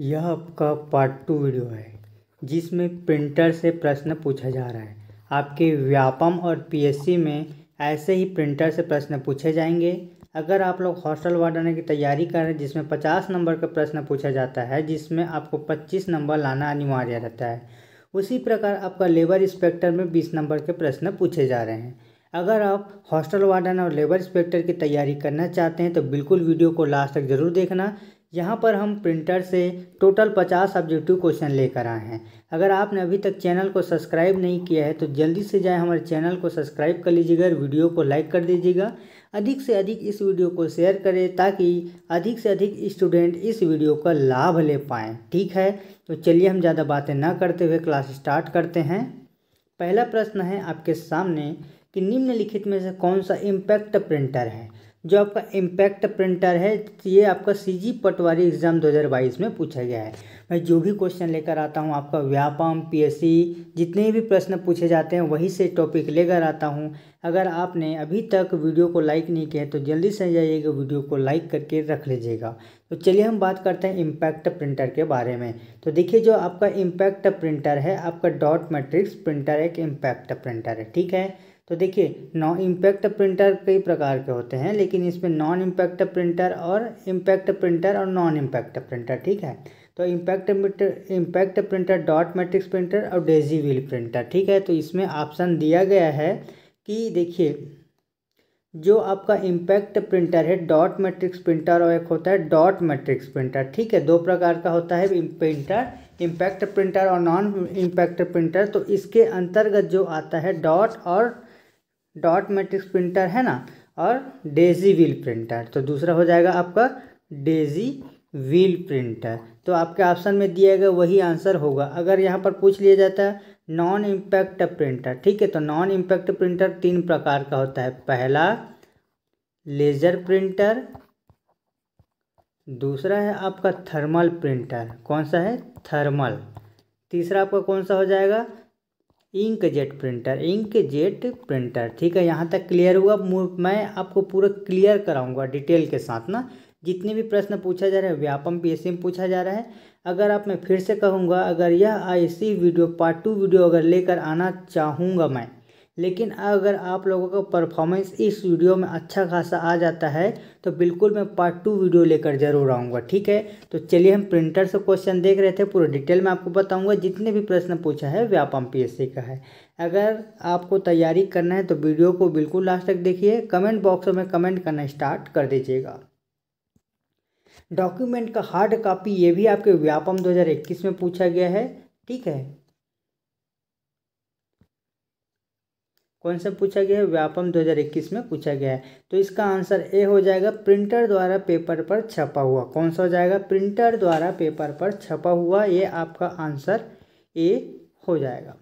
यह आपका part two video है जिसमें प्रिंटर से प्रश्न पूछा जा रहा है आपके व्यापम और पीएससी में ऐसे ही प्रिंटर से प्रश्न पूछे जाएंगे अगर आप लोग हॉस्टल वार्डन की तैयारी कर रहे हैं जिसमें 50 नंबर का प्रश्न पूछा जाता है जिसमें आपको 25 नंबर लाना अनिवार्य रहता है उसी प्रकार आपका लेबर इंस्पेक्टर में बीस नंबर के प्रश्न पूछे जा रहे हैं अगर आप हॉस्टल वार्डन और लेबर इंस्पेक्टर की तैयारी करना चाहते हैं तो बिल्कुल वीडियो को लास्ट तक ज़रूर देखना यहाँ पर हम प्रिंटर से टोटल पचास ऑब्जेक्टिव क्वेश्चन लेकर आए हैं अगर आपने अभी तक चैनल को सब्सक्राइब नहीं किया है तो जल्दी से जाए हमारे चैनल को सब्सक्राइब कर लीजिएगा वीडियो को लाइक कर दीजिएगा अधिक से अधिक इस वीडियो को शेयर करें ताकि अधिक से अधिक स्टूडेंट इस वीडियो का लाभ ले पाएँ ठीक है तो चलिए हम ज़्यादा बातें ना करते हुए क्लास स्टार्ट करते हैं पहला प्रश्न है आपके सामने कि निम्नलिखित में से कौन सा इम्पैक्ट प्रिंटर है जो आपका इम्पैक्ट प्रिंटर है तो ये आपका सीजी पटवारी एग्ज़ाम 2022 में पूछा गया है मैं जो भी क्वेश्चन लेकर आता हूँ आपका व्यापम पीएससी जितने भी प्रश्न पूछे जाते हैं वही से टॉपिक लेकर आता हूँ अगर आपने अभी तक वीडियो को लाइक नहीं किया तो जल्दी से जाइएगा वीडियो को लाइक करके रख लीजिएगा तो चलिए हम बात करते हैं इम्पैक्ट प्रिंटर के बारे में तो देखिए जो आपका इम्पैक्ट प्रिंटर है आपका डॉट मैट्रिक्स प्रिंटर एक इम्पैक्ट प्रिंटर है ठीक है तो देखिए नॉन इम्पैक्ट प्रिंटर कई प्रकार के होते हैं लेकिन इसमें नॉन इम्पैक्ट प्रिंटर और इम्पैक्ट प्रिंटर और नॉन इम्पैक्ट प्रिंटर ठीक है तो impact printer impact printer dot matrix printer और डेजी व्हील प्रिंटर ठीक है तो इसमें ऑप्शन दिया गया है कि देखिए जो आपका इम्पैक्ट प्रिंटर है डॉट मैट्रिक्स प्रिंटर और एक होता है डॉट मैट्रिक्स प्रिंटर ठीक है दो प्रकार का होता है प्रिंटर इम्पैक्ट प्रिंटर और नॉन इम्पैक्ट प्रिंटर तो इसके अंतर्गत जो आता है डॉट और डॉट मैट्रिक्स प्रिंटर है ना और डेजी व्हील प्रिंटर तो दूसरा हो जाएगा आपका डेजी व्हील प्रिंटर तो आपके ऑप्शन में दिया गया वही आंसर होगा अगर यहाँ पर पूछ लिया जाता है नॉन इम्पैक्ट प्रिंटर ठीक है तो नॉन इम्पैक्ट प्रिंटर तीन प्रकार का होता है पहला लेज़र प्रिंटर दूसरा है आपका थर्मल प्रिंटर कौन सा है थर्मल तीसरा आपका कौन सा हो जाएगा ink jet printer ink jet printer ठीक है यहाँ तक क्लियर हुआ मैं आपको पूरा क्लियर कराऊंगा डिटेल के साथ ना जितने भी प्रश्न पूछा जा रहा है व्यापम पीएससी में पूछा जा रहा है अगर आप मैं फिर से कहूँगा अगर यह ऐसी वीडियो पार्ट टू वीडियो अगर लेकर आना चाहूँगा मैं लेकिन अगर आप लोगों का परफॉर्मेंस इस वीडियो में अच्छा खासा आ जाता है तो बिल्कुल मैं पार्ट टू वीडियो लेकर ज़रूर आऊँगा ठीक है तो चलिए हम प्रिंटर से क्वेश्चन देख रहे थे पूरे डिटेल में आपको बताऊँगा जितने भी प्रश्न पूछा है व्यापम पीएससी का है अगर आपको तैयारी करना है तो वीडियो को बिल्कुल लास्ट तक देखिए कमेंट बॉक्स में कमेंट करना स्टार्ट कर दीजिएगा डॉक्यूमेंट का हार्ड कॉपी ये भी आपके व्यापम 2021 में पूछा गया है ठीक है कौन सा पूछा गया है व्यापम 2021 में पूछा गया है तो इसका आंसर ए हो जाएगा प्रिंटर द्वारा पेपर पर छपा हुआ कौन सा हो जाएगा प्रिंटर द्वारा पेपर पर छपा हुआ ये आपका आंसर ए हो जाएगा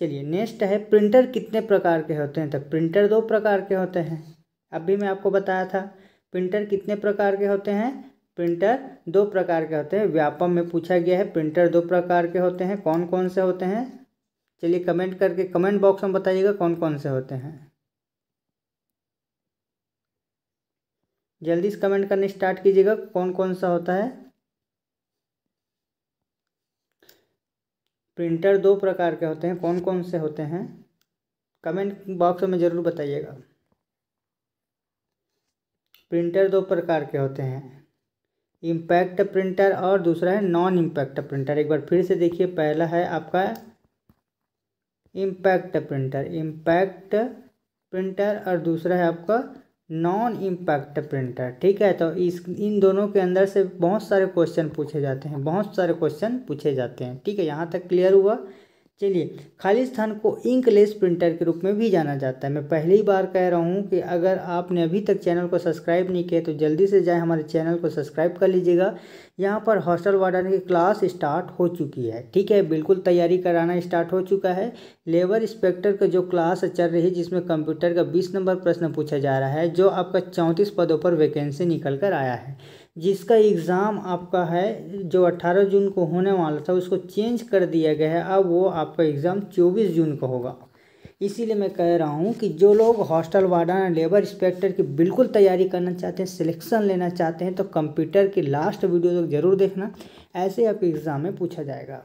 चलिए नेक्स्ट है प्रिंटर कितने प्रकार के होते हैं तो प्रिंटर दो प्रकार के होते हैं अभी मैं आपको बताया था प्रिंटर कितने प्रकार के होते हैं प्रिंटर दो प्रकार के होते हैं व्यापम में पूछा गया है प्रिंटर दो प्रकार के होते हैं कौन कौन से होते हैं चलिए कमेंट करके कमेंट बॉक्स में बताइएगा कौन कौन से होते हैं जल्दी से कमेंट करने स्टार्ट कीजिएगा कौन कौन सा होता है प्रिंटर दो प्रकार के होते हैं कौन कौन से होते हैं कमेंट बॉक्स में ज़रूर बताइएगा प्रिंटर दो प्रकार के होते हैं इम्पैक्ट प्रिंटर और दूसरा है नॉन इम्पैक्ट प्रिंटर एक बार फिर से देखिए पहला है आपका इम्पैक्ट प्रिंटर इम्पैक्ट प्रिंटर और दूसरा है आपका नॉन इम्पैक्ट प्रिंटर ठीक है तो इस इन दोनों के अंदर से बहुत सारे क्वेश्चन पूछे जाते हैं बहुत सारे क्वेश्चन पूछे जाते हैं ठीक है यहाँ तक क्लियर हुआ चलिए खाली स्थान को इंकलेस प्रिंटर के रूप में भी जाना जाता है मैं पहली बार कह रहा हूँ कि अगर आपने अभी तक चैनल को सब्सक्राइब नहीं किया तो जल्दी से जाए हमारे चैनल को सब्सक्राइब कर लीजिएगा यहाँ पर हॉस्टल वार्डन की क्लास स्टार्ट हो चुकी है ठीक है बिल्कुल तैयारी कराना स्टार्ट हो चुका है लेबर इंस्पेक्टर का जो क्लास चल रही है जिसमें कंप्यूटर का बीस नंबर प्रश्न पूछा जा रहा है जो आपका चौंतीस पदों पर वैकेंसी निकल कर आया है जिसका एग्ज़ाम आपका है जो 18 जून को होने वाला था उसको चेंज कर दिया गया है अब वो आपका एग्ज़ाम 24 जून को होगा इसीलिए मैं कह रहा हूँ कि जो लोग हॉस्टल वार्डन लेबर इंस्पेक्टर की बिल्कुल तैयारी करना चाहते हैं सिलेक्शन लेना चाहते हैं तो कंप्यूटर की लास्ट वीडियो तक तो जरूर देखना ऐसे आपके एग्ज़ाम में पूछा जाएगा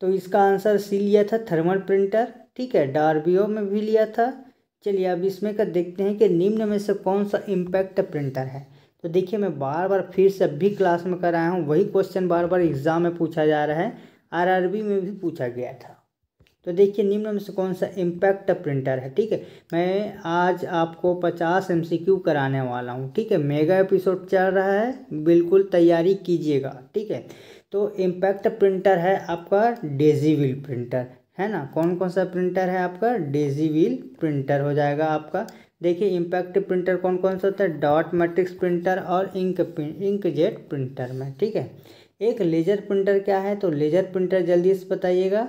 तो इसका आंसर सी लिया था थर्मल प्रिंटर ठीक है डार्बियो में भी लिया था चलिए अब इसमें का देखते हैं कि निम्न में से कौन सा इम्पैक्ट प्रिंटर है तो देखिए मैं बार बार फिर से भी क्लास में कराया हूँ वही क्वेश्चन बार बार एग्ज़ाम में पूछा जा रहा है आरआरबी में भी पूछा गया था तो देखिए निम्न में से कौन सा इम्पैक्ट प्रिंटर है ठीक है मैं आज आपको पचास एम सी क्यू कराने वाला हूँ ठीक है मेगा एपिसोड चल रहा है बिल्कुल तैयारी कीजिएगा ठीक है तो इम्पैक्ट प्रिंटर है आपका डेजीविल प्रिंटर है ना कौन कौन सा प्रिंटर है आपका डेजीविल प्रिंटर हो जाएगा आपका देखिए इम्पैक्ट प्रिंटर कौन कौन सा होता है डॉट मैट्रिक्स प्रिंटर और इंक इंक जेट प्रिंटर में ठीक है एक लेजर प्रिंटर क्या है तो लेजर प्रिंटर जल्दी से बताइएगा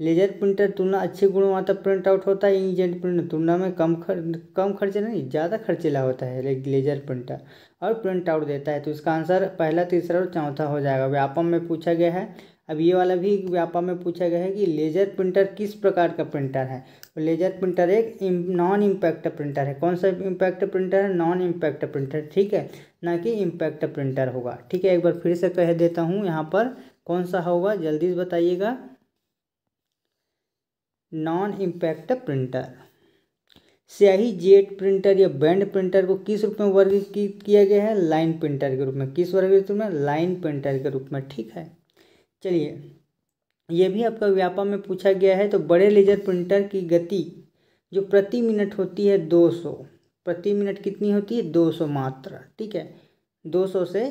लेजर प्रिंटर तुलना अच्छे गुणों वाला प्रिंट आउट होता है इंकजेट प्रिंटर तुलना में कम खर कम खर्चे नहीं ज़्यादा खर्चीला होता है लेजर प्रिंटर और प्रिंट आउट देता है तो इसका आंसर पहला तीसरा और चौथा हो जाएगा व्यापम में पूछा गया है अब ये वाला भी व्यापा में पूछा गया है कि लेजर प्रिंटर किस प्रकार का प्रिंटर है तो लेजर प्रिंटर एक नॉन इम्पैक्ट प्रिंटर है कौन सा इम्पैक्ट प्रिंटर है नॉन इम्पैक्ट प्रिंटर ठीक है ना कि इम्पैक्ट प्रिंटर होगा ठीक है एक बार फिर से कह देता हूँ यहाँ पर कौन सा होगा जल्दी से बताइएगा नॉन इम्पैक्ट प्रिंटर स्याही जेट प्रिंटर या बैंड प्रिंटर को किस रूप में वर्गीकृत किया गया है लाइन प्रिंटर के रूप में किस वर्गीकृत रूप में लाइन प्रिंटर के रूप में ठीक है चलिए यह भी आपका व्यापम में पूछा गया है तो बड़े लेजर प्रिंटर की गति जो प्रति मिनट होती है 200 प्रति मिनट कितनी होती है 200 मात्रा ठीक है 200 से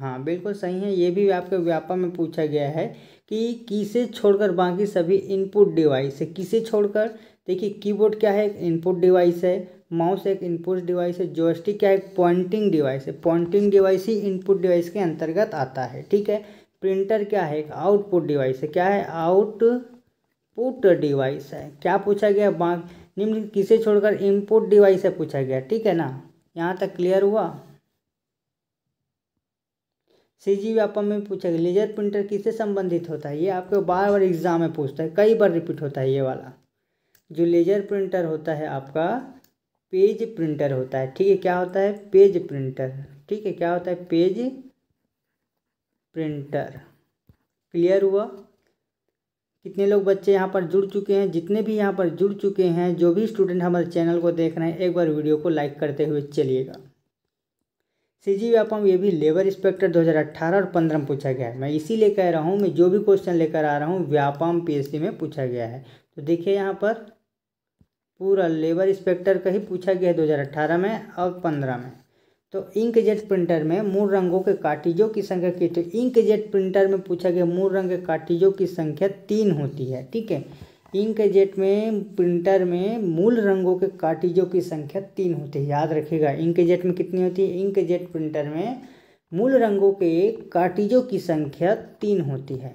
हाँ बिल्कुल सही है ये भी आपके व्यापा में पूछा गया है कि किसे छोड़कर बाकी सभी इनपुट डिवाइस है किसे छोड़कर देखिए कीबोर्ड क्या है इनपुट डिवाइस है माउस एक इनपुट डिवाइस है जोस्टिक क्या है पॉइंटिंग डिवाइस है पॉइंटिंग डिवाइस ही इनपुट डिवाइस के अंतर्गत आता है ठीक है प्रिंटर क्या है एक आउटपुट डिवाइस है क्या है आउटपुट डिवाइस है क्या पूछा गया निम्न किसे छोड़कर इनपुट डिवाइस है पूछा गया ठीक है ना यहाँ तक क्लियर हुआ सी जी व्यापम में पूछा गया लेजर प्रिंटर किससे संबंधित होता है ये आपको बार बार एग्जाम में पूछता है कई बार रिपीट होता है ये वाला जो लेजर प्रिंटर होता है आपका पेज प्रिंटर होता है ठीक है क्या होता है पेज प्रिंटर ठीक है क्या होता है पेज प्रिंटर क्लियर हुआ कितने लोग बच्चे यहाँ पर जुड़ चुके हैं जितने भी यहाँ पर जुड़ चुके हैं जो भी स्टूडेंट हमारे चैनल को देख रहे हैं एक बार वीडियो को लाइक करते हुए चलिएगा सी जी व्यापम ये भी लेबर इंस्पेक्टर 2018 और पंद्रह में पूछा गया है मैं इसीलिए कह रहा हूँ मैं जो भी क्वेश्चन लेकर आ रहा हूँ व्यापम पी में पूछा गया है तो देखिए यहाँ पर पूरा लेबर इंस्पेक्टर का ही पूछा गया है दो में और पंद्रह में तो इंकजेट प्रिंटर में मूल रंगों के काटिजों की संख्या कितनी तो इंकजेट प्रिंटर में पूछा गया मूल रंग के काटिजों की संख्या तीन होती है ठीक है इंकजेट में प्रिंटर में मूल रंगों के काटिजों की संख्या तीन होती है याद रखिएगा इंकजेट में कितनी होती है इंकजेट प्रिंटर में मूल रंगों के कार्टिजों की संख्या तीन होती है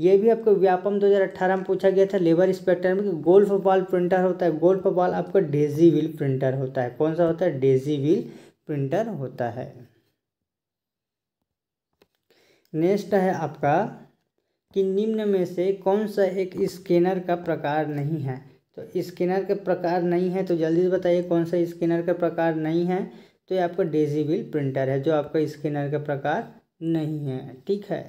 ये भी आपको व्यापम 2018 में पूछा गया था लेबर इंस्पेक्टर में गोल्फ बॉल प्रिंटर होता है गोल्फ बॉल आपका डेजी व्हील प्रिंटर होता है कौन सा होता है डेजी व्हील प्रिंटर होता है नेक्स्ट है आपका कि निम्न में से कौन सा एक स्कैनर का प्रकार नहीं है तो स्कैनर का प्रकार नहीं है तो जल्दी से बताइए कौन सा स्कैनर का प्रकार नहीं है तो ये आपका डेजी व्हील प्रिंटर है जो आपका स्कैनर का प्रकार नहीं है ठीक है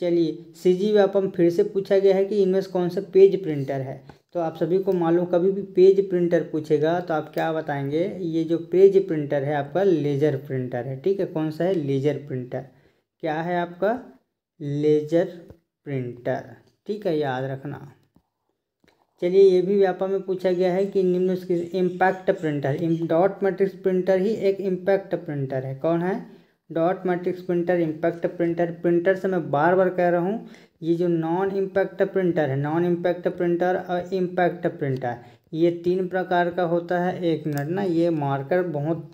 चलिए सी जी व्यापम फिर से पूछा गया है कि इनमें से कौन सा पेज प्रिंटर है तो आप सभी को मालूम कभी भी पेज प्रिंटर पूछेगा तो आप क्या बताएंगे ये जो पेज प्रिंटर है आपका लेजर प्रिंटर है ठीक है कौन सा है लेजर प्रिंटर क्या है आपका लेजर प्रिंटर ठीक है याद रखना चलिए ये भी व्यापा में पूछा गया है कि निम्न impact printer dot matrix printer ही एक इम्पैक्ट प्रिंटर है कौन है dot matrix printer impact printer printer से मैं बार बार कह रहा हूँ ये जो नॉन इम्पैक्ट प्रिंटर है नॉन इम्पैक्ट प्रिंटर और इम्पैक्ट प्रिंटर ये तीन प्रकार का होता है एक मिनट ना ये मार्कर बहुत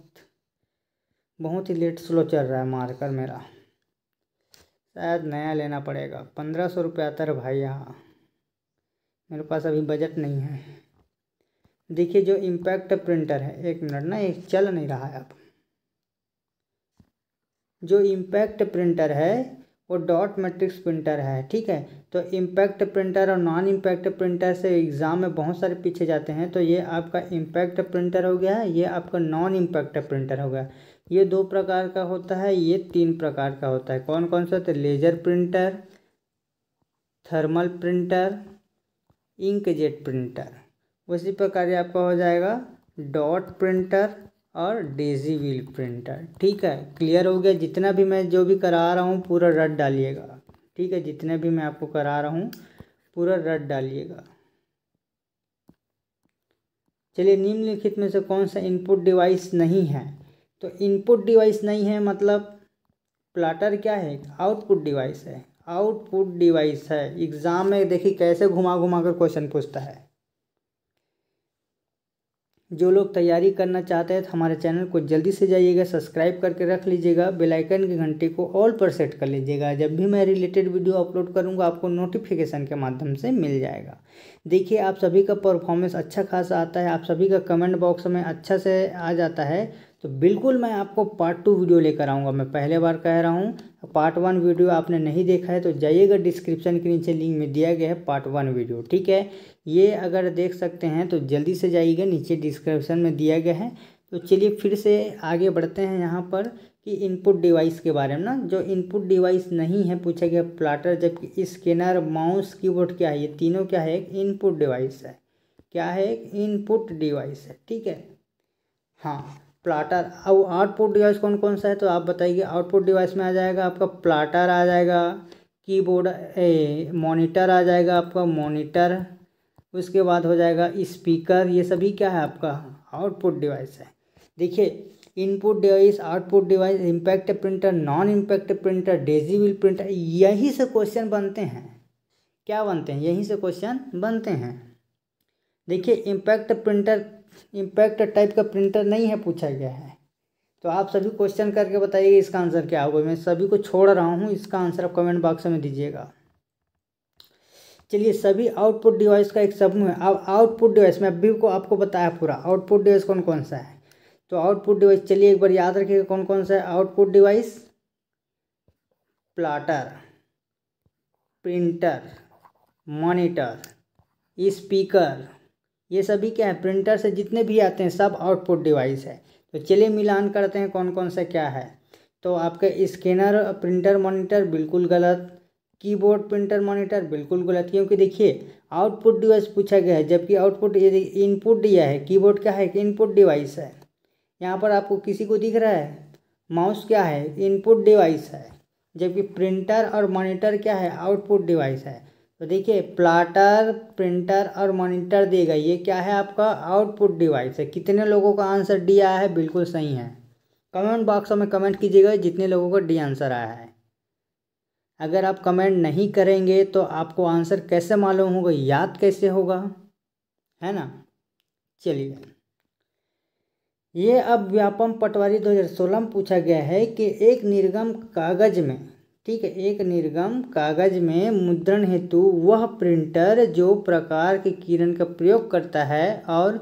बहुत ही लेट स्लो चल रहा है मार्कर मेरा शायद नया लेना पड़ेगा पंद्रह सौ रुपया तर भाई यहाँ मेरे पास अभी बजट नहीं है देखिए जो इम्पैक्ट प्रिंटर है एक मिनट ना ये चल नहीं रहा है अब जो इम्पैक्ट प्रिंटर है वो डॉट मैट्रिक्स प्रिंटर है ठीक है तो इम्पैक्ट प्रिंटर और नॉन इम्पैक्ट प्रिंटर से एग्ज़ाम में बहुत सारे पीछे जाते हैं तो ये आपका इम्पैक्ट प्रिंटर हो गया ये आपका नॉन इम्पैक्ट प्रिंटर हो गया ये दो प्रकार का होता है ये तीन प्रकार का होता है कौन कौन सा होता है laser printer thermal printer inkjet printer उसी प्रकार ये आपका हो जाएगा डॉट प्रिंटर और डेजी व्हील प्रिंटर ठीक है क्लियर हो गया जितना भी मैं जो भी करा रहा हूँ पूरा रट डालिएगा ठीक है जितने भी मैं आपको करा रहा हूँ पूरा रट डालिएगा चलिए निम्नलिखित में से कौन सा इनपुट डिवाइस नहीं है तो इनपुट डिवाइस नहीं है मतलब प्लाटर क्या है आउटपुट डिवाइस है आउटपुट डिवाइस है एग्ज़ाम में देखिए कैसे घुमा घुमा कर क्वेश्चन पूछता है जो लोग तैयारी करना चाहते हैं तो हमारे चैनल को जल्दी से जाइएगा सब्सक्राइब करके रख लीजिएगा बेल आइकन के घंटे को ऑल पर सेट कर लीजिएगा जब भी मैं रिलेटेड वीडियो अपलोड करूंगा आपको नोटिफिकेशन के माध्यम से मिल जाएगा देखिए आप सभी का परफॉर्मेंस अच्छा खासा आता है आप सभी का कमेंट बॉक्स में अच्छा से आ जाता है तो बिल्कुल मैं आपको पार्ट टू वीडियो लेकर आऊँगा मैं पहले बार कह रहा हूँ पार्ट वन वीडियो आपने नहीं देखा है तो जाइएगा डिस्क्रिप्शन के नीचे लिंक में दिया गया है पार्ट वन वीडियो ठीक है ये अगर देख सकते हैं तो जल्दी से जाइएगा नीचे डिस्क्रिप्शन में दिया गया है तो चलिए फिर से आगे बढ़ते हैं यहाँ पर कि इनपुट डिवाइस के बारे में ना जो इनपुट डिवाइस नहीं है पूछा गया प्लाटर जबकि स्कैनर माउस कीबोर्ड क्या है ये तीनों क्या है एक इनपुट डिवाइस है क्या है एक इनपुट डिवाइस है ठीक है हाँ प्लाटर अब आउटपुट डिवाइस कौन कौन सा है तो आप बताइए आउटपुट डिवाइस में आ जाएगा आपका प्लाटर आ जाएगा कीबोर्ड मॉनिटर आ जाएगा आपका मॉनिटर उसके बाद हो जाएगा स्पीकर ये सभी क्या है आपका आउटपुट डिवाइस है देखिए input device output device impact printer non impact printer daisy wheel printer यहीं से क्वेश्चन बनते हैं क्या बनते हैं यहीं से क्वेश्चन बनते हैं देखिए इम्पैक्ट प्रिंटर इम्पैक्ट टाइप का प्रिंटर नहीं है पूछा गया है तो आप सभी क्वेश्चन करके बताइए इसका आंसर क्या होगा मैं सभी को छोड़ रहा हूँ इसका आंसर आप कमेंट बॉक्स में दीजिएगा चलिए सभी आउटपुट डिवाइस का एक समूह है अब आउटपुट डिवाइस मैं अभी को आपको बताया पूरा आउटपुट डिवाइस कौन कौन सा है तो आउटपुट डिवाइस चलिए एक बार याद रखिएगा कौन कौन सा है output device plotter printer monitor speaker ये सभी क्या है प्रिंटर से जितने भी आते हैं सब आउटपुट डिवाइस है तो चलिए मिलान करते हैं कौन कौन सा क्या है तो आपके स्कैनर प्रिंटर मॉनिटर बिल्कुल गलत कीबोर्ड प्रिंटर मॉनिटर बिल्कुल गलत क्योंकि देखिए आउटपुट डिवाइस पूछा गया है जबकि आउटपुट ये इनपुट दिया है कीबोर्ड क्या है कि इनपुट डिवाइस है यहाँ पर आपको किसी को दिख रहा है माउस क्या है इनपुट डिवाइस है जबकि प्रिंटर और मॉनिटर क्या है आउटपुट डिवाइस है तो देखिए प्लाटर प्रिंटर और मॉनिटर दिए गए ये क्या है आपका आउटपुट डिवाइस है कितने लोगों का आंसर डी आया है बिल्कुल सही है कमेंट बॉक्स में कमेंट कीजिएगा जितने लोगों का डी आंसर आया है अगर आप कमेंट नहीं करेंगे तो आपको आंसर कैसे मालूम होगा याद कैसे होगा है ना चलिए ये अब व्यापम पटवारी 2016 में पूछा गया है कि एक निर्गम कागज में ठीक है एक निर्गम कागज में मुद्रण हेतु वह प्रिंटर जो प्रकार के किरण का प्रयोग करता है और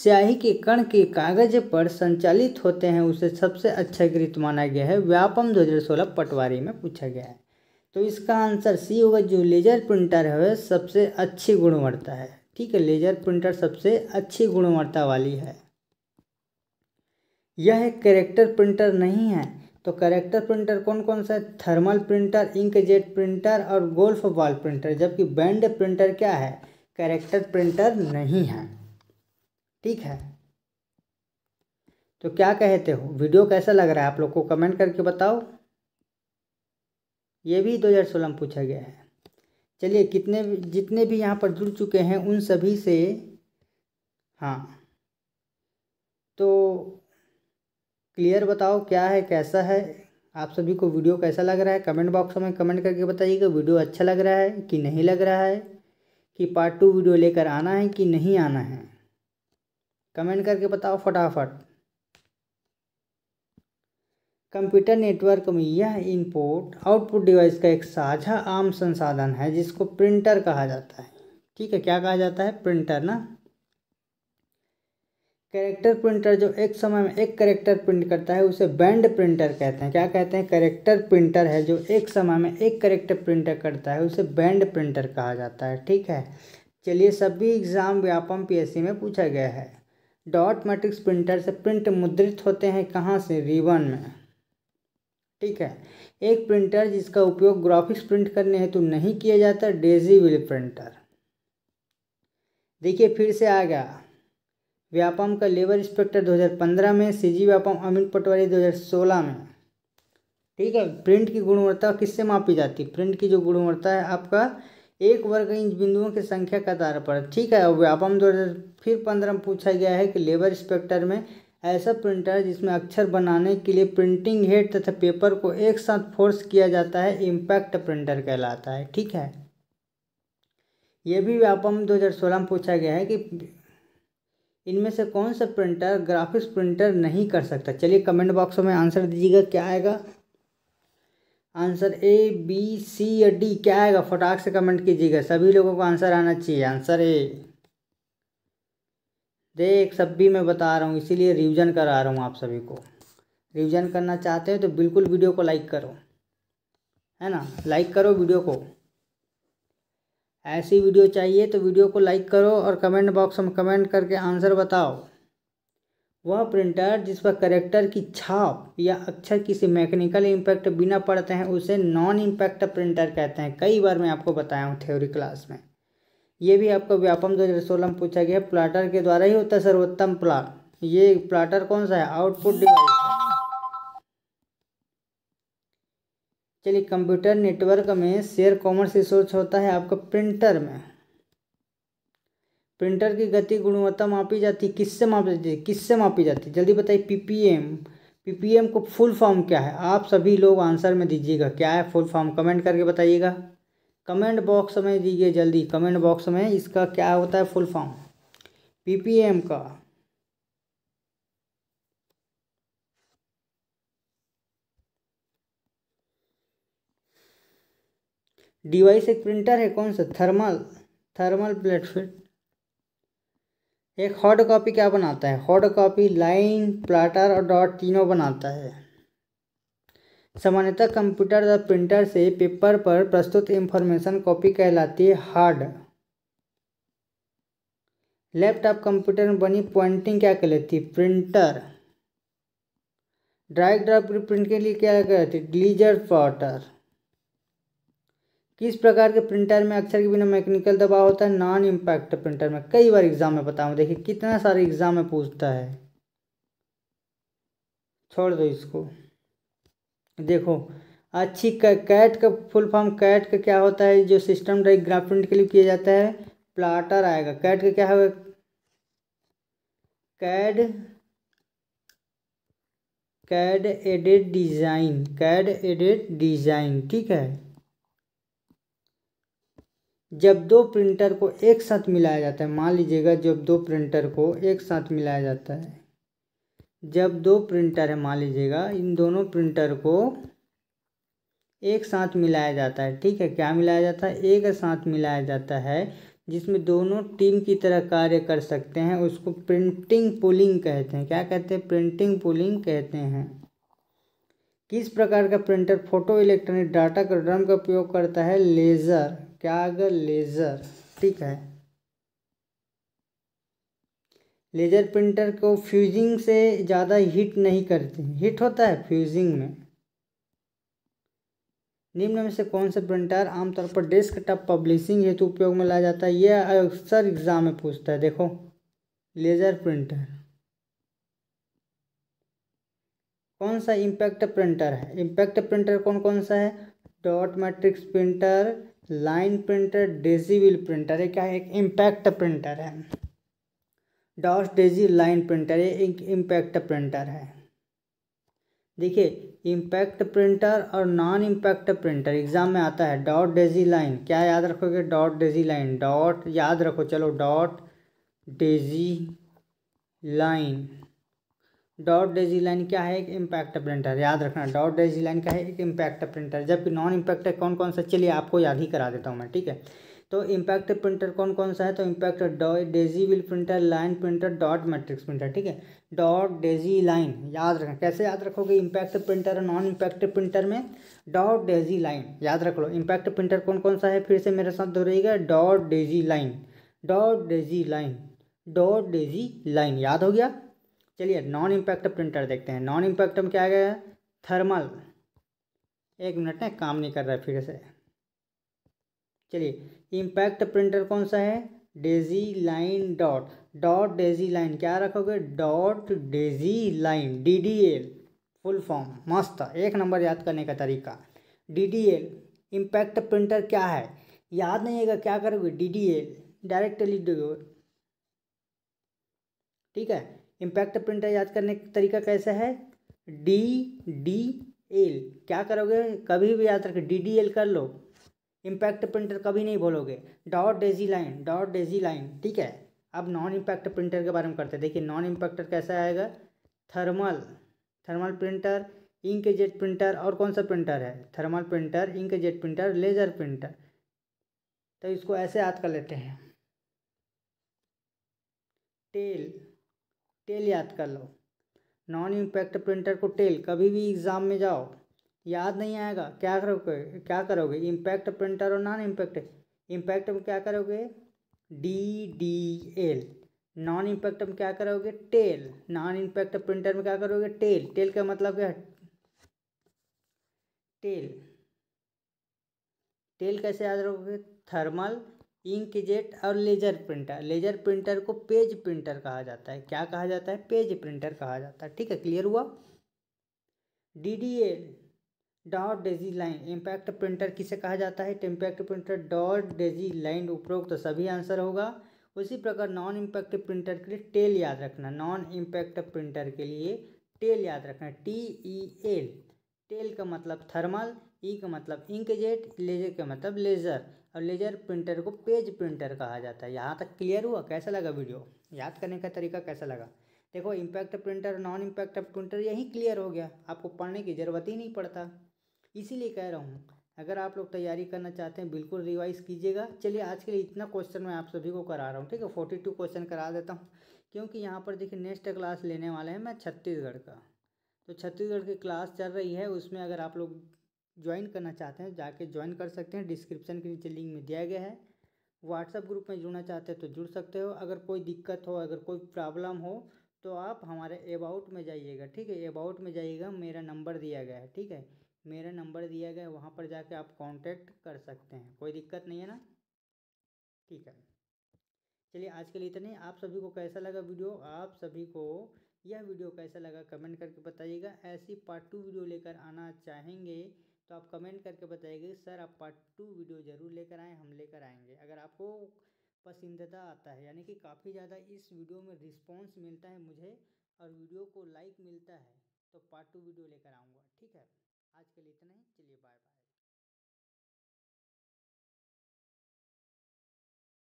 स्याही के कण के कागज पर संचालित होते हैं उसे सबसे अच्छा गृहित माना गया है व्यापम 2016 पटवारी में पूछा गया है तो इसका आंसर सी होगा जो लेजर प्रिंटर है वह सबसे अच्छी गुणवत्ता है ठीक है लेजर प्रिंटर सबसे अच्छी गुणवत्ता वाली है यह एक कैरेक्टर प्रिंटर नहीं है तो करेक्टर प्रिंटर कौन कौन सा है thermal printer ink jet printer और गोल्फ बॉल प्रिंटर जबकि बैंड प्रिंटर क्या है करेक्टर प्रिंटर नहीं है ठीक है तो क्या कहते हो वीडियो कैसा लग रहा है आप लोग को कमेंट करके बताओ ये भी 2016 में पूछा गया है चलिए कितने जितने भी यहाँ पर जुड़ चुके हैं उन सभी से हाँ तो क्लियर बताओ क्या है कैसा है आप सभी को वीडियो कैसा लग रहा है कमेंट बॉक्स में कमेंट करके बताइएगा वीडियो अच्छा लग रहा है कि नहीं लग रहा है कि पार्ट टू वीडियो लेकर आना है कि नहीं आना है कमेंट करके बताओ फटाफट कंप्यूटर नेटवर्क में यह इनपुट आउटपुट डिवाइस का एक साझा आम संसाधन है जिसको प्रिंटर कहा जाता है ठीक है क्या कहा जाता है प्रिंटर ना कैरेक्टर प्रिंटर जो एक समय में एक कैरेक्टर प्रिंट करता है उसे बैंड प्रिंटर कहते हैं क्या कहते हैं कैरेक्टर प्रिंटर है जो एक समय में एक कैरेक्टर प्रिंटर करता है उसे बैंड प्रिंटर कहा जाता है ठीक है चलिए सभी एग्ज़ाम व्यापम पीएससी में पूछा गया है डॉट मैट्रिक्स प्रिंटर से प्रिंट मुद्रित होते हैं कहाँ से रिबन में ठीक है एक प्रिंटर जिसका उपयोग ग्राफिक्स प्रिंट करने हेतु नहीं किया जाता डेजी विल प्रिंटर देखिए फिर से आ गया व्यापम का लेबर इंस्पेक्टर 2015 में सीजी व्यापम अमित पटवारी 2016 में ठीक है प्रिंट की गुणवत्ता किससे मापी जाती है प्रिंट की जो गुणवत्ता है आपका एक वर्ग इंच बिंदुओं की संख्या के आधार पर ठीक है व्यापम दो फिर पंद्रह में पूछा गया है कि लेबर इंस्पेक्टर में ऐसा प्रिंटर जिसमें अक्षर बनाने के लिए प्रिंटिंग हेड तथा पेपर को एक साथ फोर्स किया जाता है इम्पैक्ट प्रिंटर कहलाता है ठीक है यह भी व्यापम 2016 में पूछा गया है कि इनमें से कौन सा प्रिंटर ग्राफिक्स प्रिंटर नहीं कर सकता चलिए कमेंट बॉक्स में आंसर दीजिएगा क्या आएगा आंसर ए बी सी या डी क्या आएगा फटाक से कमेंट कीजिएगा सभी लोगों को आंसर आना चाहिए आंसर ए देख सब भी मैं बता रहा हूँ इसीलिए रिवीजन करा रहा हूँ आप सभी को रिवीजन करना चाहते हो तो बिल्कुल वीडियो को लाइक करो है ना लाइक करो वीडियो को ऐसी वीडियो चाहिए तो वीडियो को लाइक करो और कमेंट बॉक्स में कमेंट करके आंसर बताओ वह प्रिंटर जिस पर करेक्टर की छाप या अक्षर किसी मैकेनिकल इम्पैक्ट बिना पड़ते हैं उसे नॉन इम्पैक्ट प्रिंटर कहते हैं कई बार मैं आपको बताया हूँ थ्योरी क्लास में ये भी आपको व्यापम दो हज़ार सोलह में पूछा गया प्लाटर के द्वारा ही होता है सर्वोत्तम प्लाट ये प्लाटर कौन सा है आउटपुट डिवाइस है चलिए कंप्यूटर नेटवर्क में शेयर कॉमर्स रिसोर्स होता है आपका प्रिंटर में प्रिंटर की गति गुणवत्ता मापी जाती है किससे मापी जाती है किससे मापी जाती है जल्दी बताइए पीपीएम पीपीएम को फुल फॉर्म क्या है आप सभी लोग आंसर में दीजिएगा क्या है फुल फॉर्म कमेंट करके बताइएगा कमेंट बॉक्स में दीजिए जल्दी कमेंट बॉक्स में इसका क्या होता है फुल फॉर्म पीपीएम का डिवाइस एक प्रिंटर है कौन सा थर्मल थर्मल प्लेटफिट एक हॉट कॉपी क्या बनाता है हॉट कॉपी लाइन प्लाटर और डॉट तीनों बनाता है सामान्यतः कंप्यूटर या प्रिंटर से पेपर पर प्रस्तुत इंफॉर्मेशन कॉपी कहलाती है हार्ड लैपटॉप कंप्यूटर में बनी पॉइंटिंग क्या कहलाती है प्रिंटर ड्राइव ड्राइव प्रिंट के लिए क्या कहलाती है ग्लीजर प्लॉटर किस प्रकार के प्रिंटर में अक्सर के बिना मैकेनिकल दबाव होता है नॉन इम्पैक्ट प्रिंटर में कई बार एग्जाम में बताऊँ देखिए कितना सारे एग्जाम में पूछता है छोड़ दो इसको देखो अच्छी कैट का फुल फॉर्म कैट का क्या होता है जो सिस्टम ग्राफ प्रिंट के लिए किया जाता है प्लाटर आएगा कैट का क्या होगा CAD CAD edit design CAD edit design ठीक है जब दो प्रिंटर को एक साथ मिलाया जाता है मान लीजिएगा जब दो प्रिंटर को एक साथ मिलाया जाता है जब दो प्रिंटर है मान लीजिएगा इन दोनों प्रिंटर को एक साथ मिलाया जाता है ठीक है क्या मिलाया जाता है एक साथ मिलाया जाता है जिसमें दोनों टीम की तरह कार्य कर सकते हैं उसको प्रिंटिंग पुलिंग कहते हैं क्या कहते हैं प्रिंटिंग पुलिंग कहते हैं किस प्रकार का प्रिंटर फोटो इलेक्ट्रॉनिक डाटा का ड्रम का उपयोग करता है लेज़र त्याग लेज़र ठीक है लेज़र प्रिंटर को फ्यूजिंग से ज़्यादा हीट नहीं करते हीट होता है फ्यूजिंग में निम्न में से कौन सा प्रिंटर आमतौर पर डेस्कटॉप पब्लिशिंग हेतु उपयोग में लाया जाता है यह अक्सर एग्ज़ाम में पूछता है देखो लेज़र प्रिंटर कौन सा इम्पैक्ट प्रिंटर है इम्पैक्ट प्रिंटर कौन कौन सा है dot matrix printer line printer daisy wheel printer है क्या है एक इम्पैक्ट प्रिंटर है डॉस डेजी लाइन प्रिंटर ये एक इम्पैक्ट प्रिंटर है देखिए इम्पैक्ट प्रिंटर और नॉन इम्पैक्ट प्रिंटर एग्जाम में आता है डॉट डेजी लाइन क्या याद रखोगे डॉट डेजी लाइन डॉट याद रखो चलो dot daisy line dot daisy line क्या है एक इम्पैक्ट प्रिंटर याद रखना डॉट डेजी लाइन क्या है एक इम्पैक्ट प्रिंटर जबकि नॉन इम्पैक्ट कौन कौन सा चलिए आपको याद ही करा देता हूँ मैं ठीक है तो इम्पैक्ट प्रिंटर कौन कौन सा है तो impact daisy wheel printer line printer dot matrix printer ठीक है डॉट डेजी लाइन याद रखना कैसे याद रखोगे इम्पैक्ट प्रिंटर और नॉन इम्पैक्ट प्रिंटर में डॉट डेजी लाइन याद रख लो इम्पैक्ट प्रिंटर कौन कौन सा है फिर से मेरे साथ दोहराइएगा dot daisy line dot daisy line dot daisy line याद हो गया चलिए नॉन इम्पैक्ट प्रिंटर देखते हैं नॉन इम्पैक्ट में क्या आ गया थर्मल एक मिनट में काम नहीं कर रहा है फिर से चलिए इम्पैक्ट प्रिंटर कौन सा है daisy line dot dot daisy line क्या रखोगे dot daisy line D D L full form मस्त एक नंबर याद करने का तरीका D D L impact printer क्या है याद नहीं आएगा क्या करोगे डी डी एल डायरेक्ट लिख दोगे ठीक है इम्पैक्ट प्रिंटर याद करने का तरीका कैसा है डी डी एल क्या करोगे कभी भी याद रखे डी डी एल कर लो इम्पैक्ट प्रिंटर कभी नहीं बोलोगे dot daisy line dot daisy line ठीक है अब नॉन इम्पैक्ट प्रिंटर के बारे में करते हैं देखिए नॉन इम्पैक्टर कैसा आएगा thermal thermal printer ink jet printer और कौन सा प्रिंटर है thermal printer ink jet printer laser printer तो इसको ऐसे याद कर लेते हैं टेल टेल याद कर लो नॉन इम्पैक्ट प्रिंटर को टेल कभी भी एग्ज़ाम में जाओ याद नहीं आएगा क्या करोगे क्या करोगे इम्पैक्ट प्रिंटर और नॉन इम्पैक्ट इम्पैक्ट में क्या करोगे D D L non impact में क्या करोगे टेल नॉन इम्पैक्ट प्रिंटर में क्या करोगे टेल टेल का मतलब क्या है टेल टेल कैसे याद रखोगे थर्मल इंकजेट और लेजर प्रिंटर लेजर प्रिंटर को पेज प्रिंटर कहा जाता है क्या कहा जाता है पेज प्रिंटर कहा जाता है ठीक है क्लियर हुआ D D A dot daisy line impact printer किसे कहा जाता है impact printer dot daisy line उपरोक्त तो सभी आंसर होगा उसी प्रकार नॉन इम्पैक्ट प्रिंटर के लिए टेल याद रखना नॉन इम्पैक्ट प्रिंटर के लिए टेल याद रखना टी ई एल टेल का मतलब थर्मल ई e का मतलब इंकजेट लेजर का मतलब लेज़र और लेजर प्रिंटर को पेज प्रिंटर कहा जाता है यहाँ तक क्लियर हुआ कैसा लगा वीडियो याद करने का तरीका कैसा लगा देखो impact printer non impact printer यही क्लियर हो गया आपको पढ़ने की ज़रूरत ही नहीं पड़ता इसीलिए कह रहा हूँ अगर आप लोग तैयारी करना चाहते हैं बिल्कुल रिवाइज कीजिएगा चलिए आज के लिए इतना क्वेश्चन मैं आप सभी को करा रहा हूँ ठीक है फोर्टी टू क्वेश्चन करा देता हूँ क्योंकि यहाँ पर देखिए नेक्स्ट क्लास लेने वाले हैं मैं छत्तीसगढ़ का तो छत्तीसगढ़ की क्लास चल रही है उसमें अगर आप लोग ज्वाइन करना चाहते हैं जाके ज्वाइन कर सकते हैं डिस्क्रिप्शन के नीचे लिंक में दिया गया है व्हाट्सएप ग्रुप में जुड़ना चाहते हैं तो जुड़ सकते हो अगर कोई दिक्कत हो अगर कोई प्रॉब्लम हो तो आप हमारे अबाउट में जाइएगा ठीक है अबाउट में जाइएगा मेरा नंबर दिया गया है ठीक है मेरा नंबर दिया गया है वहाँ पर जाके आप कांटेक्ट कर सकते हैं कोई दिक्कत नहीं है ना ठीक है चलिए आज के लिए इतने आप सभी को कैसा लगा वीडियो आप सभी को यह वीडियो कैसा लगा कमेंट करके बताइएगा ऐसी पार्ट टू वीडियो लेकर आना चाहेंगे तो आप कमेंट करके बताइएगा कि सर आप पार्ट टू वीडियो ज़रूर लेकर आएँ हम लेकर आएंगे अगर आपको पसंदीदा आता है यानी कि काफ़ी ज़्यादा इस वीडियो में रिस्पॉन्स मिलता है मुझे और वीडियो को लाइक मिलता है तो पार्ट टू वीडियो लेकर आऊँगा ठीक है आज के लिए इतना ही चलिए बाय बाय